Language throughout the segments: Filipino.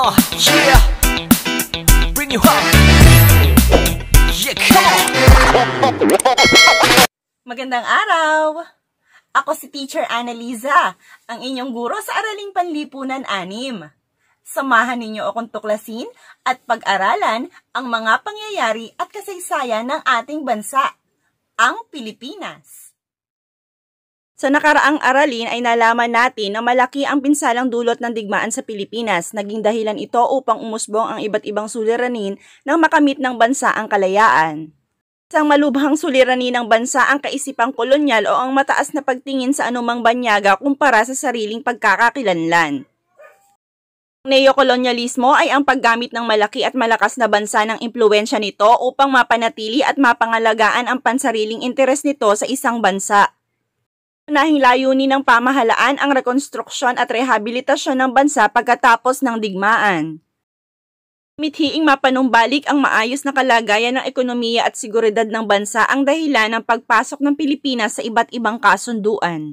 on, yeah Bring you home. Yeah, come on Magandang araw! Ako si Teacher Annalisa, ang inyong guro sa Araling Panlipunan 6. Samahan ninyo akong tuklasin at pag-aralan ang mga pangyayari at kasaysayan ng ating bansa, ang Pilipinas. Sa nakaraang aralin ay nalaman natin na malaki ang pinsalang dulot ng digmaan sa Pilipinas. Naging dahilan ito upang umusbong ang iba't ibang suliranin nang makamit ng bansa ang kalayaan. Isang malubhang suliranin ng bansa ang kaisipang kolonyal o ang mataas na pagtingin sa anumang banyaga kumpara sa sariling pagkakakilanlan. Ang neokolonyalismo ay ang paggamit ng malaki at malakas na bansa ng impluensya nito upang mapanatili at mapangalagaan ang pansariling interes nito sa isang bansa. Nahing layunin ng pamahalaan ang rekonstruksyon at rehabilitasyon ng bansa pagkatapos ng digmaan. Mithiing mapanumbalik ang maayos na kalagayan ng ekonomiya at seguridad ng bansa ang dahilan ng pagpasok ng Pilipinas sa iba't ibang kasunduan.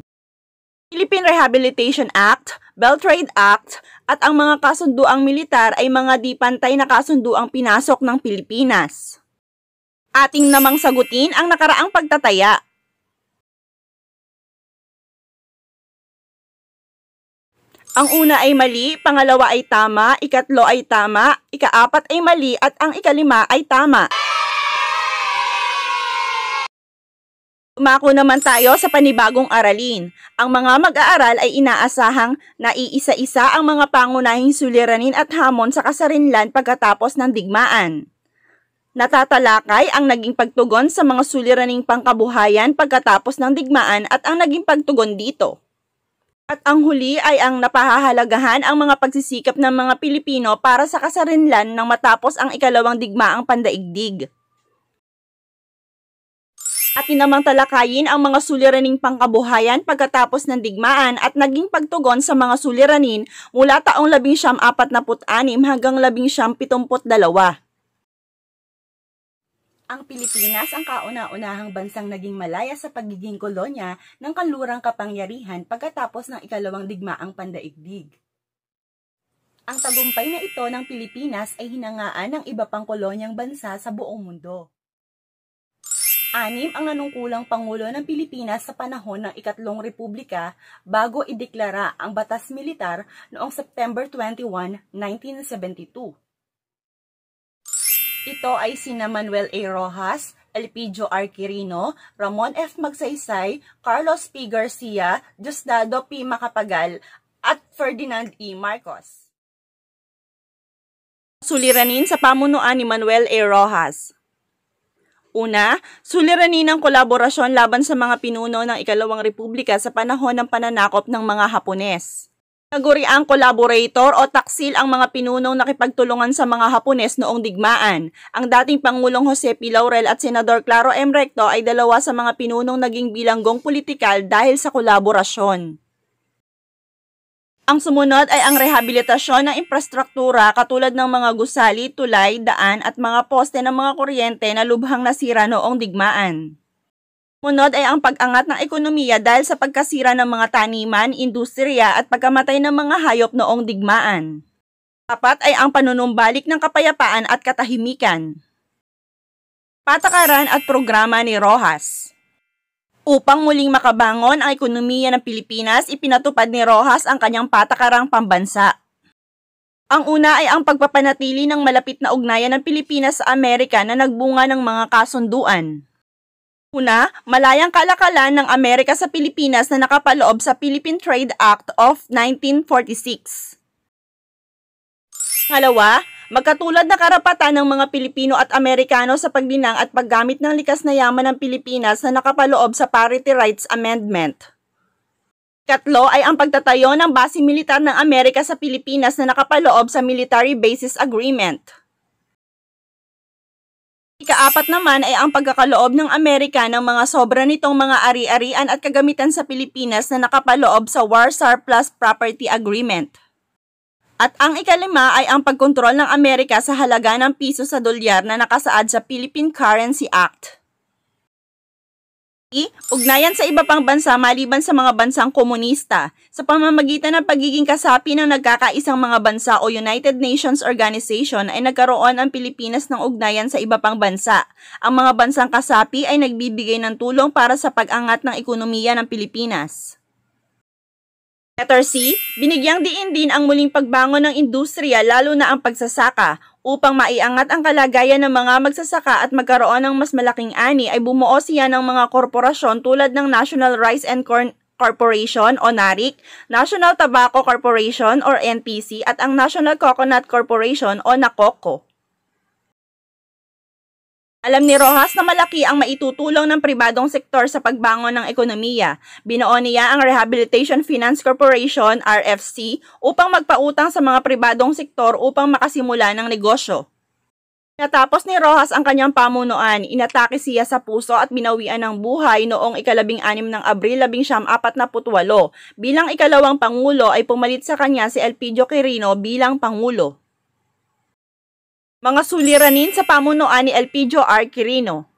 Philippine Rehabilitation Act, Belt Trade Act, at ang mga kasunduang militar ay mga di pantay na kasunduang pinasok ng Pilipinas. Ating namang sagutin ang nakaraang pagtataya Ang una ay mali, pangalawa ay tama, ikatlo ay tama, ikaapat ay mali at ang ikalima ay tama. Umako naman tayo sa panibagong aralin. Ang mga mag-aaral ay inaasahang naiisa-isa ang mga pangunahing suliranin at hamon sa kasarinlan pagkatapos ng digmaan. Natatalakay ang naging pagtugon sa mga suliraning pangkabuhayan pagkatapos ng digmaan at ang naging pagtugon dito. At ang huli ay ang napahahalagahan ang mga pagsisikap ng mga Pilipino para sa kasarinlan nang matapos ang ikalawang digmaang pandaigdig. At tinamang talakayin ang mga suliraning pangkabuhayan pagkatapos ng digmaan at naging pagtugon sa mga suliranin mula taong 1946 hanggang 1972 ang Pilipinas ang kauna-unahang bansang naging malaya sa pagiging kolonya ng kanlurang kapangyarihan pagkatapos ng ikalawang digmaang pandaigdig. Ang tagumpay na ito ng Pilipinas ay hinangaan ng iba pang kolonyang bansa sa buong mundo. Anim ang nanungkulang Pangulo ng Pilipinas sa panahon ng Ikatlong Republika bago ideklara ang batas militar noong September 21, 1972. Ito ay sina Manuel A. Rojas, Elpidio R. Quirino, Ramon F. Magsaysay, Carlos P. Garcia, Diosdado P. Macapagal, at Ferdinand E. Marcos. Suliranin sa pamunuan ni Manuel A. Rojas. Una, suliranin ang kolaborasyon laban sa mga pinuno ng Ikalawang Republika sa panahon ng pananakop ng mga Hapones. Naguri ang collaborator o taksil ang mga pinunong nakipagtulungan sa mga Hapones noong digmaan. Ang dating Pangulong Jose P. Laurel at Senador Claro M. Recto ay dalawa sa mga pinunong naging bilanggong politikal dahil sa kolaborasyon. Ang sumunod ay ang rehabilitasyon ng infrastruktura katulad ng mga gusali, tulay, daan at mga poste ng mga kuryente na lubhang nasira noong digmaan. Munod ay ang pag-angat ng ekonomiya dahil sa pagkasira ng mga taniman, industriya at pagkamatay ng mga hayop noong digmaan. Apat ay ang panunumbalik ng kapayapaan at katahimikan. Patakaran at programa ni Rojas Upang muling makabangon ang ekonomiya ng Pilipinas, ipinatupad ni Rojas ang kanyang patakarang pambansa. Ang una ay ang pagpapanatili ng malapit na ugnayan ng Pilipinas sa Amerika na nagbunga ng mga kasunduan. Una, malayang kalakalan ng Amerika sa Pilipinas na nakapaloob sa Philippine Trade Act of 1946. Pangalawa, magkatulad na karapatan ng mga Pilipino at Amerikano sa paglinang at paggamit ng likas na yaman ng Pilipinas na nakapaloob sa Parity Rights Amendment. Katlo ay ang pagtatayo ng base militar ng Amerika sa Pilipinas na nakapaloob sa Military Bases Agreement. Ikaapat naman ay ang pagkakaloob ng Amerika ng mga sobra nitong mga ari-arian at kagamitan sa Pilipinas na nakapaloob sa War Surplus Property Agreement. At ang ikalima ay ang pagkontrol ng Amerika sa halaga ng piso sa dolyar na nakasaad sa Philippine Currency Act ugnayan sa iba pang bansa maliban sa mga bansang komunista sa pamamagitan ng pagiging kasapi ng nagkakaisang mga bansa o United Nations Organization ay nagkaroon ang Pilipinas ng ugnayan sa iba pang bansa. Ang mga bansang kasapi ay nagbibigay ng tulong para sa pag-angat ng ekonomiya ng Pilipinas. Letter C, binigyang diin din ang muling pagbangon ng industriya lalo na ang pagsasaka Upang maiangat ang kalagayan ng mga magsasaka at magkaroon ng mas malaking ani ay bumuo siya ng mga korporasyon tulad ng National Rice and Corn Corporation o NARIC, National Tobacco Corporation or NPC at ang National Coconut Corporation o NACOCO. Alam ni Rojas na malaki ang maitutulong ng pribadong sektor sa pagbangon ng ekonomiya. Binoo niya ang Rehabilitation Finance Corporation, RFC, upang magpautang sa mga pribadong sektor upang makasimula ng negosyo. Natapos ni Rojas ang kanyang pamunuan, inatake siya sa puso at binawian ng buhay noong ikalabing anim ng Abril 1948. Bilang ikalawang pangulo ay pumalit sa kanya si Elpidio Quirino bilang pangulo. Mga suliranin sa pamunuan ni Elpidio R. Quirino.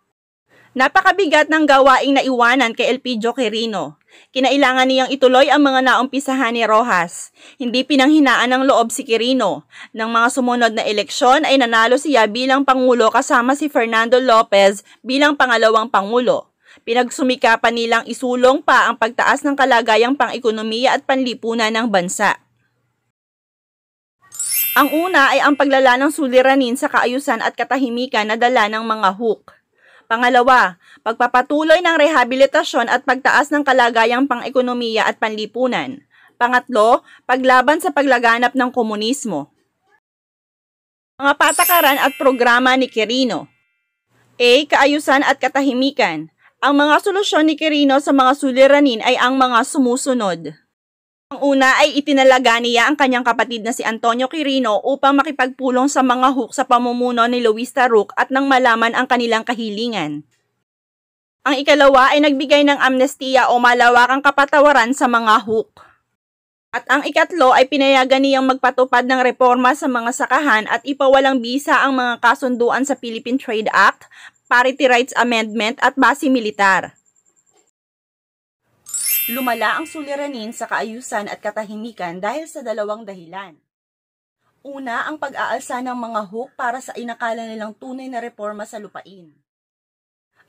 Napakabigat ng gawaing naiwanan kay Elpidio Quirino. Kinailangan niyang ituloy ang mga naumpisahan ni Rojas. Hindi pinanghinaan ng loob si Quirino. Nang mga sumunod na eleksyon ay nanalo siya bilang Pangulo kasama si Fernando Lopez bilang pangalawang Pangulo. Pinagsumikapan nilang isulong pa ang pagtaas ng kalagayang pang-ekonomiya at panlipunan ng bansa. Ang una ay ang paglala ng suliranin sa kaayusan at katahimikan na dala ng mga hook. Pangalawa, pagpapatuloy ng rehabilitasyon at pagtaas ng kalagayang pang-ekonomiya at panlipunan. Pangatlo, paglaban sa paglaganap ng komunismo. Mga patakaran at programa ni Quirino. A. Kaayusan at katahimikan. Ang mga solusyon ni Quirino sa mga suliranin ay ang mga sumusunod. Ang una ay itinalaga niya ang kanyang kapatid na si Antonio Quirino upang makipagpulong sa mga hook sa pamumuno ni Luis Taruk at nang malaman ang kanilang kahilingan. Ang ikalawa ay nagbigay ng amnestiya o malawakang kapatawaran sa mga hook. At ang ikatlo ay pinayagan niyang magpatupad ng reforma sa mga sakahan at ipawalang bisa ang mga kasunduan sa Philippine Trade Act, Parity Rights Amendment at Base Militar. Lumala ang suliranin sa kaayusan at katahimikan dahil sa dalawang dahilan. Una, ang pag-aalsa ng mga hook para sa inakala nilang tunay na reforma sa lupain.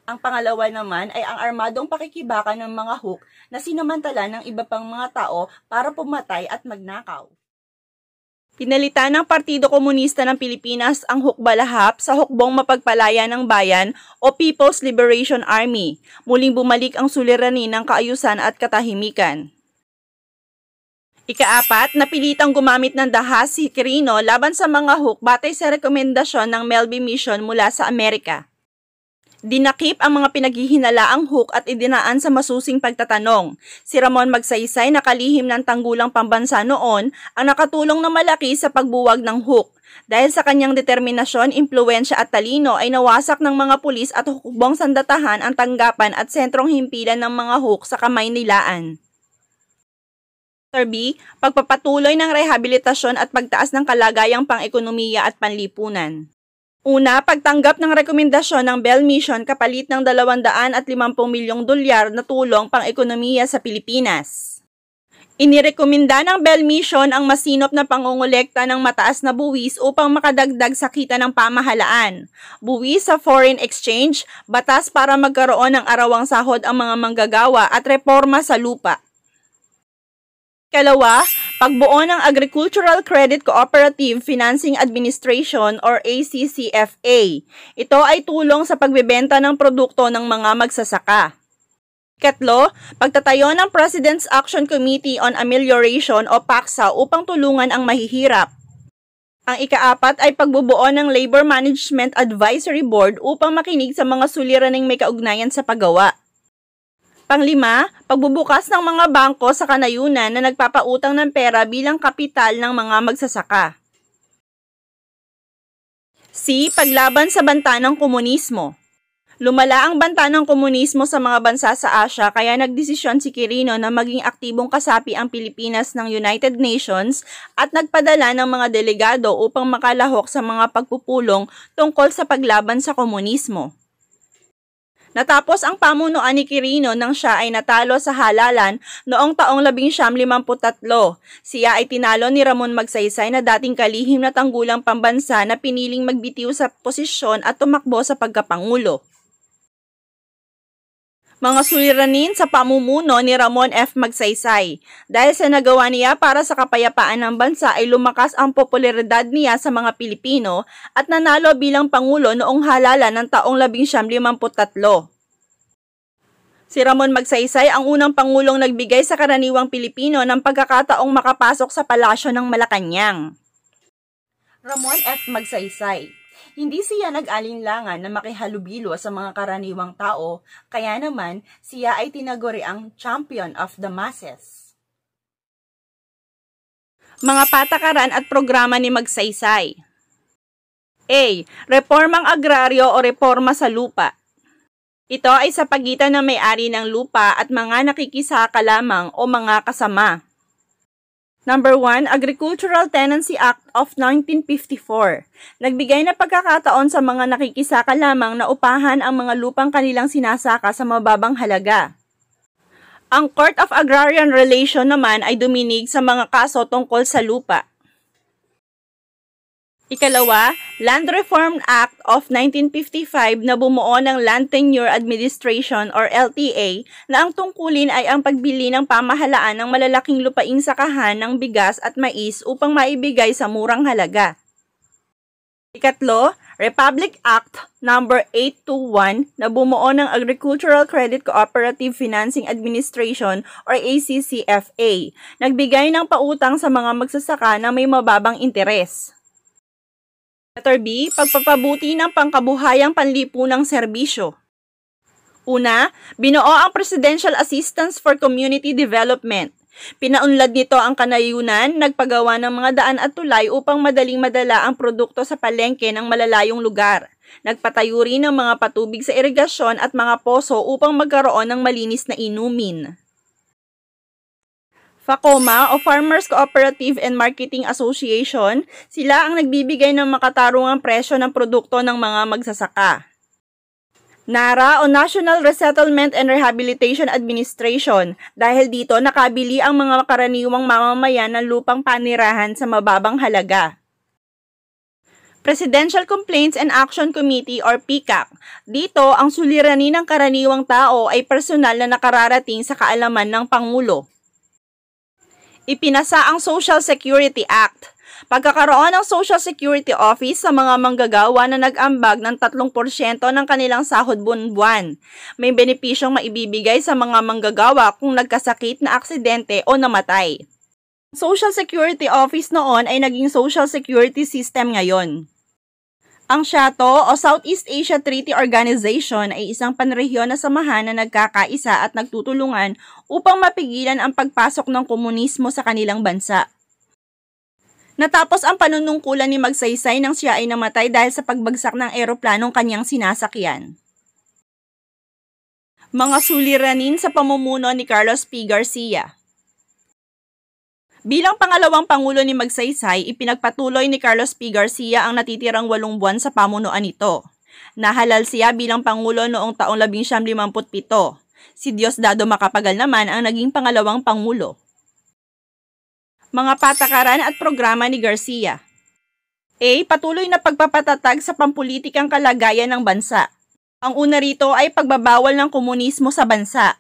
Ang pangalawa naman ay ang armadong pakikibaka ng mga hook na sinamantala ng iba pang mga tao para pumatay at magnakaw. Pinalitan ng Partido Komunista ng Pilipinas ang hukbalahap sa hukbong mapagpalaya ng bayan o People's Liberation Army. Muling bumalik ang suliranin ng kaayusan at katahimikan. Ikaapat, napilitang gumamit ng dahas si Quirino laban sa mga huk batay sa rekomendasyon ng Melby Mission mula sa Amerika. Dinakip ang mga pinaghihinalaang hook at idinaan sa masusing pagtatanong. Si Ramon Magsaysay na kalihim ng tanggulang pambansa noon ang nakatulong na malaki sa pagbuwag ng hook. Dahil sa kanyang determinasyon, impluensya at talino ay nawasak ng mga pulis at hukbong sandatahan ang tanggapan at sentrong himpilan ng mga hook sa kamay nilaan. Dr. B, pagpapatuloy ng rehabilitasyon at pagtaas ng kalagayang pang-ekonomiya at panlipunan. Una, pagtanggap ng rekomendasyon ng Bell Mission kapalit ng 250 milyong dolyar na tulong pang-ekonomiya sa Pilipinas. Inirekomenda ng Bell Mission ang masinop na pangongolekta ng mataas na buwis upang makadagdag sa kita ng pamahalaan. Buwis sa foreign exchange, batas para magkaroon ng arawang sahod ang mga manggagawa at reforma sa lupa. Kalawa, Pagbuo ng Agricultural Credit Cooperative Financing Administration or ACCFA. Ito ay tulong sa pagbebenta ng produkto ng mga magsasaka. Ikatlo, pagtatayo ng President's Action Committee on Amelioration o PACSA upang tulungan ang mahihirap. Ang ikaapat ay pagbubuo ng Labor Management Advisory Board upang makinig sa mga suliraning may kaugnayan sa paggawa. Panglima, pagbubukas ng mga bangko sa kanayunan na nagpapautang ng pera bilang kapital ng mga magsasaka. C. Paglaban sa banta ng komunismo Lumala ang banta ng komunismo sa mga bansa sa Asia kaya nagdesisyon si Quirino na maging aktibong kasapi ang Pilipinas ng United Nations at nagpadala ng mga delegado upang makalahok sa mga pagpupulong tungkol sa paglaban sa komunismo. Natapos ang pamunuan ni Quirino nang siya ay natalo sa halalan noong taong 1953. Siya ay tinalo ni Ramon Magsaysay na dating kalihim na tanggulang pambansa na piniling magbitiw sa posisyon at tumakbo sa pagkapangulo mga suliranin sa pamumuno ni Ramon F. Magsaysay. Dahil sa nagawa niya para sa kapayapaan ng bansa ay lumakas ang popularidad niya sa mga Pilipino at nanalo bilang Pangulo noong halalan ng taong 1953. Si Ramon Magsaysay ang unang pangulong nagbigay sa karaniwang Pilipino ng pagkakataong makapasok sa palasyo ng Malacanang. Ramon F. Magsaysay hindi siya nag-alinlangan na makihalubilo sa mga karaniwang tao, kaya naman siya ay tinaguri ang champion of the masses. Mga patakaran at programa ni Magsaysay A. Reformang agraryo o reforma sa lupa Ito ay sa pagitan ng may-ari ng lupa at mga nakikisaka lamang o mga kasama. Number 1, Agricultural Tenancy Act of 1954. Nagbigay na pagkakataon sa mga nakikisaka lamang na upahan ang mga lupang kanilang sinasaka sa mababang halaga. Ang Court of Agrarian Relation naman ay duminig sa mga kaso tungkol sa lupa. Ikalawa, Land Reform Act of 1955 na bumuo ng Land Tenure Administration or LTA na ang tungkulin ay ang pagbili ng pamahalaan ng malalaking lupaing sakahan ng bigas at mais upang maibigay sa murang halaga. Ikatlo, Republic Act No. 821 na bumuo ng Agricultural Credit Cooperative Financing Administration or ACCFA, nagbigay ng pautang sa mga magsasaka na may mababang interes. Letter B, pagpapabuti ng pangkabuhayang panlipunang serbisyo. Una, binuo ang Presidential Assistance for Community Development. Pinaunlad nito ang kanayunan, nagpagawa ng mga daan at tulay upang madaling madala ang produkto sa palengke ng malalayong lugar. Nagpatayo rin ng mga patubig sa irigasyon at mga poso upang magkaroon ng malinis na inumin. FACOMA o Farmers Cooperative and Marketing Association, sila ang nagbibigay ng makatarungang presyo ng produkto ng mga magsasaka. NARA o National Resettlement and Rehabilitation Administration dahil dito nakabili ang mga karaniwang mamamayan ng lupang panirahan sa mababang halaga. Presidential Complaints and Action Committee or PICAC. Dito, ang suliranin ng karaniwang tao ay personal na nakararating sa kaalaman ng Pangulo ipinasa ang Social Security Act. Pagkakaroon ng Social Security Office sa mga manggagawa na nag-ambag ng 3% ng kanilang sahod buwan-buwan. May benepisyong maibibigay sa mga manggagawa kung nagkasakit na aksidente o namatay. Social Security Office noon ay naging Social Security System ngayon. Ang SHATO o Southeast Asia Treaty Organization ay isang panrehiyon na samahan na nagkakaisa at nagtutulungan upang mapigilan ang pagpasok ng komunismo sa kanilang bansa. Natapos ang panunungkulan ni Magsaysay nang siya ay namatay dahil sa pagbagsak ng eroplanong kanyang sinasakyan. Mga suliranin sa pamumuno ni Carlos P. Garcia Bilang pangalawang pangulo ni Magsaysay, ipinagpatuloy ni Carlos P. Garcia ang natitirang walong buwan sa pamunuan nito. Nahalal siya bilang pangulo noong taong 1957. Si Diosdado Macapagal naman ang naging pangalawang pangulo. Mga patakaran at programa ni Garcia A. Patuloy na pagpapatatag sa pampulitikang kalagayan ng bansa. Ang una rito ay pagbabawal ng komunismo sa bansa.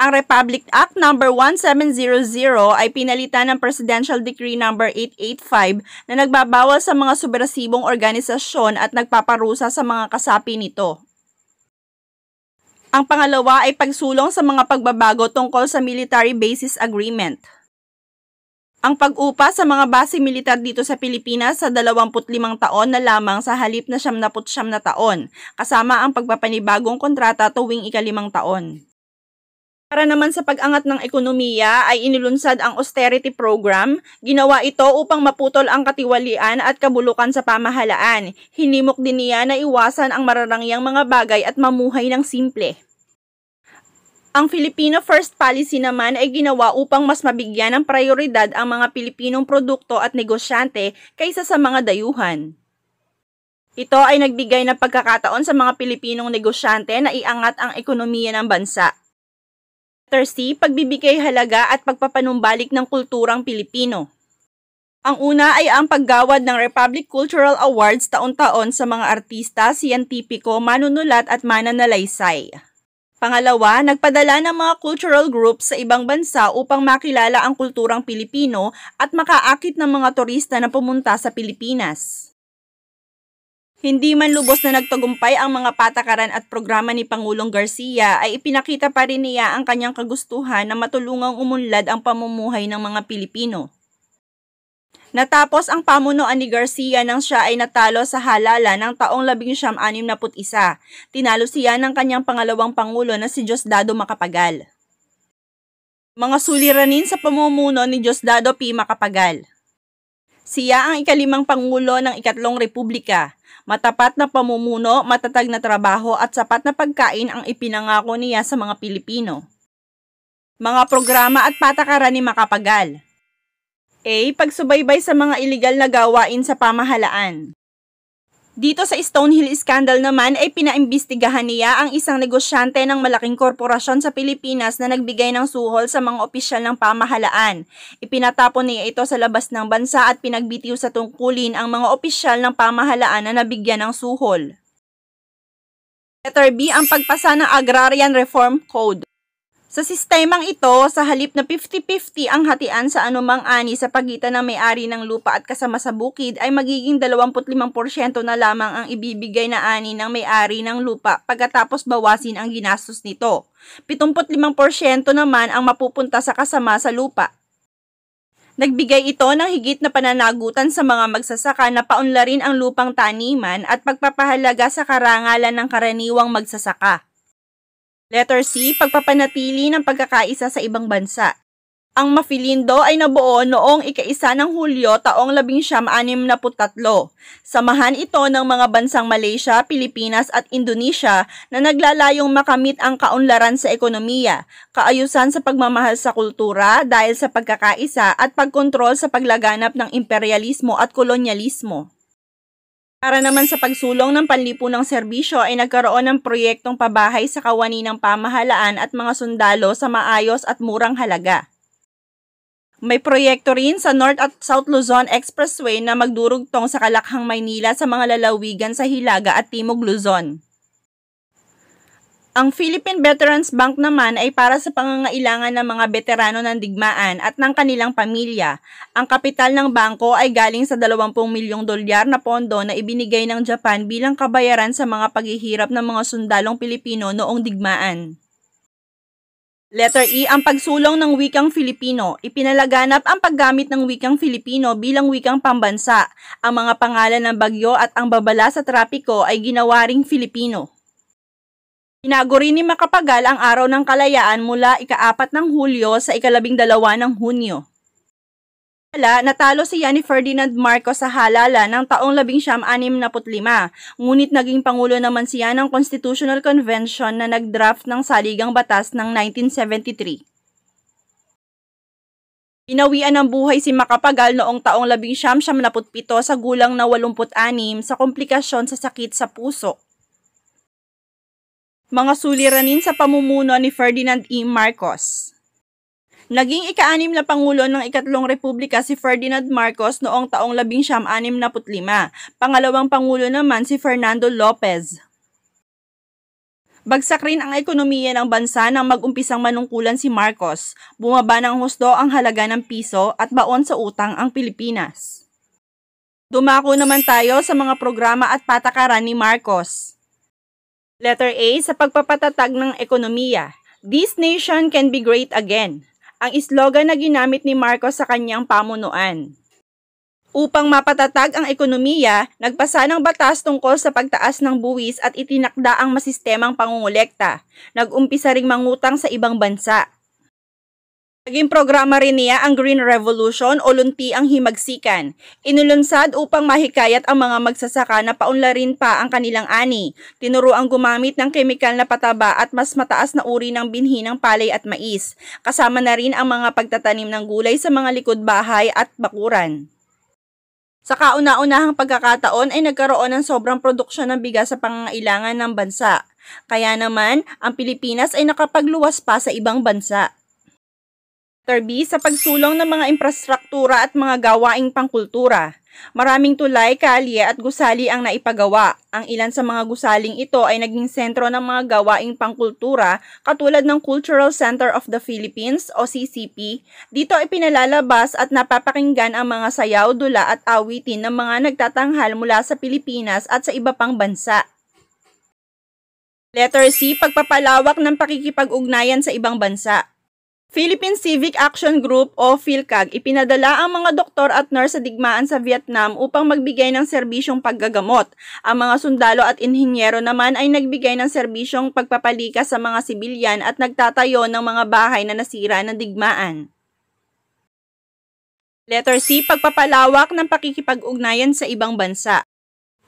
Ang Republic Act No. 1700 ay pinalitan ng Presidential Decree No. 885 na nagbabawal sa mga subversibong organisasyon at nagpaparusa sa mga kasapi nito. Ang pangalawa ay pagsulong sa mga pagbabago tungkol sa Military Bases Agreement. Ang pag-upa sa mga base militar dito sa Pilipinas sa 25 taon na lamang sa halip na 79 na taon, kasama ang pagpapanibagong kontrata tuwing ikalimang taon. Para naman sa pag-angat ng ekonomiya ay inilunsad ang austerity program. Ginawa ito upang maputol ang katiwalian at kabulukan sa pamahalaan. Hinimok din niya na iwasan ang mararangyang mga bagay at mamuhay ng simple. Ang Filipino First Policy naman ay ginawa upang mas mabigyan ng prioridad ang mga Pilipinong produkto at negosyante kaysa sa mga dayuhan. Ito ay nagbigay ng pagkakataon sa mga Pilipinong negosyante na iangat ang ekonomiya ng bansa. Chapter Pagbibigay halaga at pagpapanumbalik ng kulturang Pilipino. Ang una ay ang paggawad ng Republic Cultural Awards taon-taon sa mga artista, siyentipiko, manunulat at mananalaysay. Pangalawa, nagpadala ng mga cultural groups sa ibang bansa upang makilala ang kulturang Pilipino at makaakit ng mga turista na pumunta sa Pilipinas. Hindi man lubos na nagtagumpay ang mga patakaran at programa ni Pangulong Garcia ay ipinakita pa rin niya ang kanyang kagustuhan na matulungang umunlad ang pamumuhay ng mga Pilipino. Natapos ang pamunuan ni Garcia nang siya ay natalo sa halala ng taong 1961. Tinalo siya ng kanyang pangalawang pangulo na si Diosdado Macapagal. Mga suliranin sa pamumuno ni Diosdado P. Macapagal. Siya ang ikalimang pangulo ng ikatlong republika Matapat na pamumuno, matatag na trabaho at sapat na pagkain ang ipinangako niya sa mga Pilipino. Mga programa at patakaran ni Makapagal. A. Pagsubaybay sa mga iligal na gawain sa pamahalaan. Dito sa Stonehill scandal naman ay pinaimbestigahan niya ang isang negosyante ng malaking korporasyon sa Pilipinas na nagbigay ng suhol sa mga opisyal ng pamahalaan. Ipinatapon niya ito sa labas ng bansa at pinagbitiw sa tungkulin ang mga opisyal ng pamahalaan na nabigyan ng suhol. Letter B ang pagpasa ng Agrarian Reform Code. Sa sistemang ito, sa halip na 50-50 ang hatian sa anumang ani sa pagitan ng may-ari ng lupa at kasama sa bukid ay magiging 25% na lamang ang ibibigay na ani ng may-ari ng lupa pagkatapos bawasin ang ginastos nito. 75% naman ang mapupunta sa kasama sa lupa. Nagbigay ito ng higit na pananagutan sa mga magsasaka na paunlarin ang lupang taniman at pagpapahalaga sa karangalan ng karaniwang magsasaka. Letter C, pagpapanatili ng pagkakaisa sa ibang bansa. Ang Mafilindo ay nabuo noong ikaisa ng Hulyo taong 1963. Samahan ito ng mga bansang Malaysia, Pilipinas at Indonesia na naglalayong makamit ang kaunlaran sa ekonomiya, kaayusan sa pagmamahal sa kultura dahil sa pagkakaisa at pagkontrol sa paglaganap ng imperialismo at kolonyalismo. Para naman sa pagsulong ng ng serbisyo ay nagkaroon ng proyektong pabahay sa kawani ng pamahalaan at mga sundalo sa maayos at murang halaga. May proyekto rin sa North at South Luzon Expressway na magdurugtong sa Kalakhang Maynila sa mga lalawigan sa Hilaga at Timog Luzon. Ang Philippine Veterans Bank naman ay para sa pangangailangan ng mga veterano ng digmaan at ng kanilang pamilya. Ang kapital ng bangko ay galing sa 20 milyong dolyar na pondo na ibinigay ng Japan bilang kabayaran sa mga paghihirap ng mga sundalong Pilipino noong digmaan. Letter E ang pagsulong ng wikang Filipino. Ipinalaganap ang paggamit ng wikang Filipino bilang wikang pambansa. Ang mga pangalan ng bagyo at ang babala sa trapiko ay ginawaring Filipino. Inago rin ni Makapagal ang araw ng kalayaan mula ikaapat ng Hulyo sa ikalabing dalawa ng Hunyo. Pala, natalo si Yanni Ferdinand Marcos sa halala ng taong 1965, ngunit naging pangulo naman siya ng Constitutional Convention na nagdraft ng saligang batas ng 1973. Inawian ng buhay si Makapagal noong taong 1977 sa gulang na 86 sa komplikasyon sa sakit sa puso mga suliranin sa pamumuno ni Ferdinand E. Marcos. Naging ikaanim na Pangulo ng Ikatlong Republika si Ferdinand Marcos noong taong 1965. Pangalawang Pangulo naman si Fernando Lopez. Bagsak rin ang ekonomiya ng bansa nang mag-umpisang manungkulan si Marcos. Bumaba ng husto ang halaga ng piso at baon sa utang ang Pilipinas. Dumako naman tayo sa mga programa at patakaran ni Marcos. Letter A sa pagpapatatag ng ekonomiya. This nation can be great again. Ang slogan na ginamit ni Marcos sa kanyang pamunuan. Upang mapatatag ang ekonomiya, nagpasa ng batas tungkol sa pagtaas ng buwis at itinakda ang masistemang pangungulekta. Nagumpisa ring mangutang sa ibang bansa. Naging programa rin niya ang Green Revolution o Lunti ang Himagsikan, inulunsad upang mahikayat ang mga magsasaka na paunlarin pa ang kanilang ani. Tinuro ang gumamit ng kemikal na pataba at mas mataas na uri ng binhi ng palay at mais, kasama na rin ang mga pagtatanim ng gulay sa mga likod bahay at bakuran. Sa kauna-unahang pagkakataon ay nagkaroon ng sobrang produksyon ng bigas sa pangangailangan ng bansa. Kaya naman, ang Pilipinas ay nakapagluwas pa sa ibang bansa. Chapter B sa pagsulong ng mga infrastruktura at mga gawaing pangkultura. Maraming tulay, kalye at gusali ang naipagawa. Ang ilan sa mga gusaling ito ay naging sentro ng mga gawaing pangkultura katulad ng Cultural Center of the Philippines o CCP. Dito ay pinalalabas at napapakinggan ang mga sayaw, dula at awitin ng mga nagtatanghal mula sa Pilipinas at sa iba pang bansa. Letter C, pagpapalawak ng pakikipag-ugnayan sa ibang bansa. Philippine Civic Action Group o PhilCAG ipinadala ang mga doktor at nurse sa digmaan sa Vietnam upang magbigay ng serbisyong paggagamot. Ang mga sundalo at inhinyero naman ay nagbigay ng serbisyong pagpapalika sa mga sibilyan at nagtatayo ng mga bahay na nasira ng digmaan. Letter C, pagpapalawak ng pakikipag-ugnayan sa ibang bansa.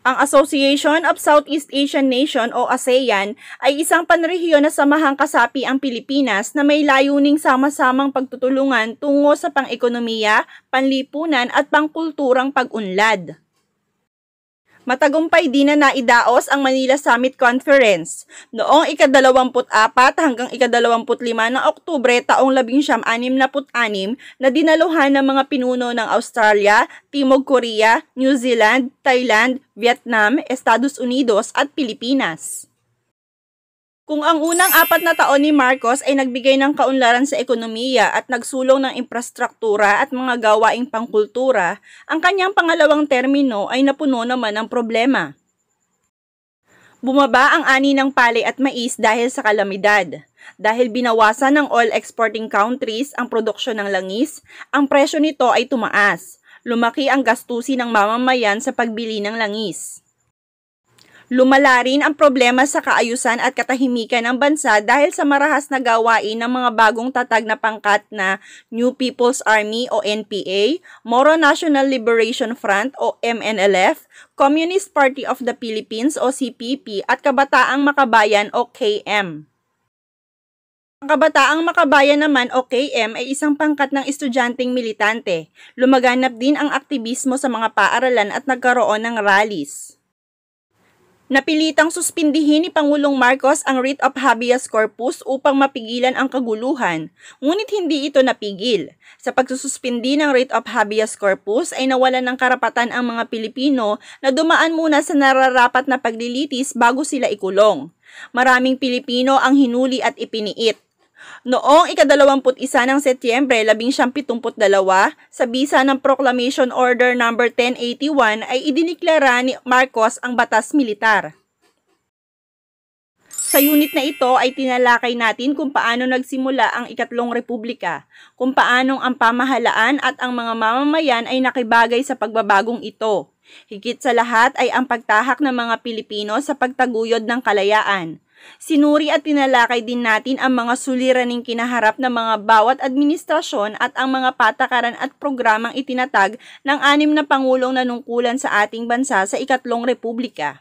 Ang Association of Southeast Asian Nation o ASEAN ay isang panrehiyon na samahang kasapi ang Pilipinas na may layuning sama-samang pagtutulungan tungo sa pang-ekonomiya, panlipunan at pangkulturang pag-unlad. Matagumpay din na naidaos ang Manila Summit Conference noong ikadalawamput-apat hanggang ikadalawamput-lima ng Oktubre taong labing anim na put-anim na dinaluhan ng mga pinuno ng Australia, Timog Korea, New Zealand, Thailand, Vietnam, Estados Unidos at Pilipinas. Kung ang unang apat na taon ni Marcos ay nagbigay ng kaunlaran sa ekonomiya at nagsulong ng infrastruktura at mga gawaing pangkultura, ang kanyang pangalawang termino ay napuno naman ng problema. Bumaba ang ani ng palay at mais dahil sa kalamidad. Dahil binawasan ng all exporting countries ang produksyon ng langis, ang presyo nito ay tumaas. Lumaki ang gastusin ng mamamayan sa pagbili ng langis. Lumala rin ang problema sa kaayusan at katahimikan ng bansa dahil sa marahas na gawain ng mga bagong tatag na pangkat na New People's Army o NPA, Moro National Liberation Front o MNLF, Communist Party of the Philippines o CPP at Kabataang Makabayan o KM. Ang Kabataang Makabayan naman o KM ay isang pangkat ng estudyanteng militante. Lumaganap din ang aktivismo sa mga paaralan at nagkaroon ng rallies. Napilitang suspindihin ni Pangulong Marcos ang writ of habeas corpus upang mapigilan ang kaguluhan, ngunit hindi ito napigil. Sa pagsususpindi ng writ of habeas corpus ay nawalan ng karapatan ang mga Pilipino na dumaan muna sa nararapat na paglilitis bago sila ikulong. Maraming Pilipino ang hinuli at ipiniit. Noong ikadalawamput isa ng Setyembre, labing siyang pitumput dalawa, sa bisa ng Proclamation Order No. 1081 ay idiniklara ni Marcos ang batas militar. Sa unit na ito ay tinalakay natin kung paano nagsimula ang ikatlong republika, kung paanong ang pamahalaan at ang mga mamamayan ay nakibagay sa pagbabagong ito. Higit sa lahat ay ang pagtahak ng mga Pilipino sa pagtaguyod ng kalayaan, Sinuri at pinalakay din natin ang mga suliraning kinaharap ng mga bawat administrasyon at ang mga patakaran at programang itinatag ng anim na pangulong nanungkulan sa ating bansa sa ikatlong republika.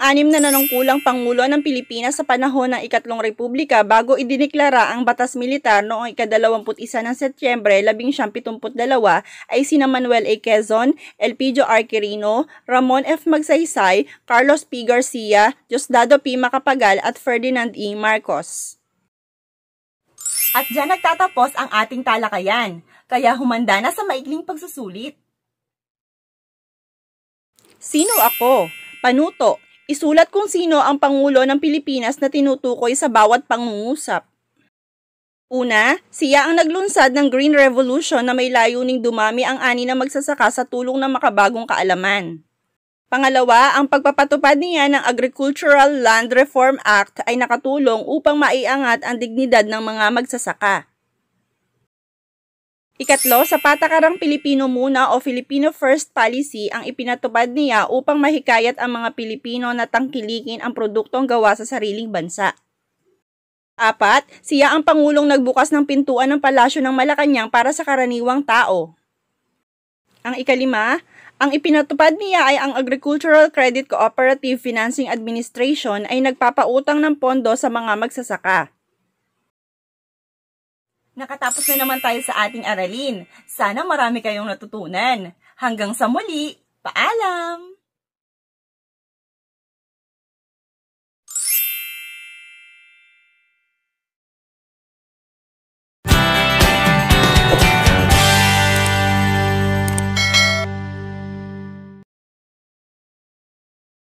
Anim na nanong kulang Pangulo ng Pilipinas sa panahon ng Ikatlong Republika bago idineklara ang batas militar noong ikadalawamput-isa ng Setyembre, labing siyang pitumput-dalawa ay sina Manuel A. Quezon, Elpidio R. Ramon F. Magsaysay, Carlos P. Garcia, Diosdado P. Macapagal at Ferdinand E. Marcos. At dyan nagtatapos ang ating talakayan, kaya humanda na sa maigling pagsusulit. Sino ako? Panuto, Isulat kung sino ang Pangulo ng Pilipinas na tinutukoy sa bawat pangungusap. Una, siya ang naglunsad ng Green Revolution na may layuning dumami ang ani na magsasaka sa tulong ng makabagong kaalaman. Pangalawa, ang pagpapatupad niya ng Agricultural Land Reform Act ay nakatulong upang maiangat ang dignidad ng mga magsasaka. Ikatlo, sa patakarang Pilipino muna o Filipino First Policy ang ipinatupad niya upang mahikayat ang mga Pilipino na tangkilikin ang produktong gawa sa sariling bansa. Apat, siya ang pangulong nagbukas ng pintuan ng palasyo ng Malacanang para sa karaniwang tao. Ang ikalima, ang ipinatupad niya ay ang Agricultural Credit Cooperative Financing Administration ay nagpapautang ng pondo sa mga magsasaka. Nakatapos na naman tayo sa ating aralin. Sana marami kayong natutunan. Hanggang sa muli, paalam!